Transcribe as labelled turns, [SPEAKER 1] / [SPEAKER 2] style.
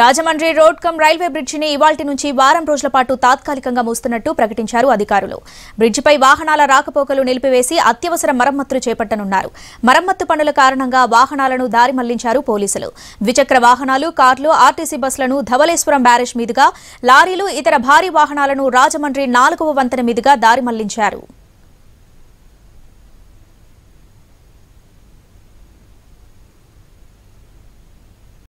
[SPEAKER 1] Rajahmundry road come railway బ్రిడ్జిని ఇవాల్టి నుంచి వారం రోజుల పాటు తాత్కాలికంగా మూస్తున్నట్టు ప్రకటించారు అధికారులు బ్రిడ్జిపై వాహనాల రాకపోకలు నిలిపివేసి అత్యవసర మరమ్మతులు చేపట్టనున్నారు మరమ్మత్తు పనుల కారణంగా వాహనాలను దారి మళ్లించారు పోలీసులు ద్విచక్ర వాహనాలు కార్లు ఆర్టీసీ బస్సులను ధవలేశ్వరం బ్యారేజ్ మీదుగా లారీలు ఇతర భారీ వాహనాలను రాజమండ్రి నాలుగవ వంతెన మీదుగా దారి మళ్లించారు